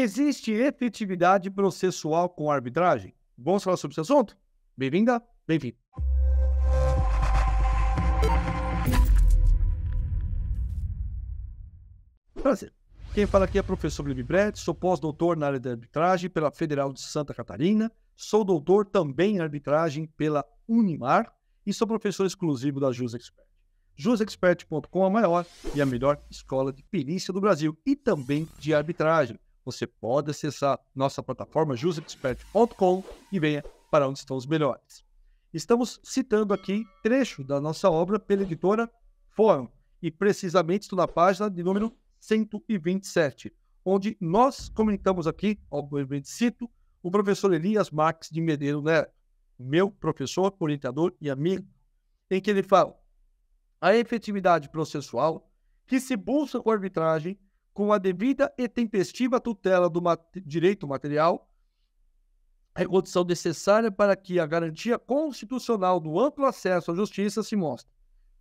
Existe efetividade processual com arbitragem? Vamos falar sobre esse assunto? Bem-vinda, bem-vindo. Prazer. Quem fala aqui é o professor Levi Brett, sou pós-doutor na área de arbitragem pela Federal de Santa Catarina, sou doutor também em arbitragem pela Unimar e sou professor exclusivo da JusExpert. JusExpert.com é a maior e a melhor escola de perícia do Brasil e também de arbitragem você pode acessar nossa plataforma jusexpert.com e venha para onde estão os melhores. Estamos citando aqui trecho da nossa obra pela editora Fórum, e precisamente estou na página de número 127, onde nós comentamos aqui, obviamente cito, o professor Elias Marques de Medeiros, né? meu professor, orientador e amigo, em que ele fala a efetividade processual que se busca com a arbitragem com a devida e tempestiva tutela do mat direito material, é condição necessária para que a garantia constitucional do amplo acesso à justiça se mostre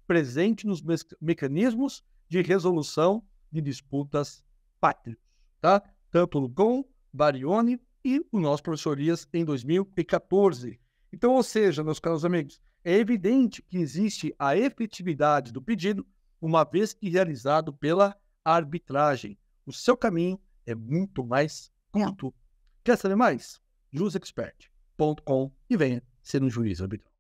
presente nos me mecanismos de resolução de disputas pátrias, tá? Tanto Lugon, Barione e o nosso professorias em 2014. Então, ou seja, meus caros amigos, é evidente que existe a efetividade do pedido, uma vez que realizado pela arbitragem. O seu caminho é muito mais curto. Quer saber mais? JusExpert.com e venha ser um juiz arbitral.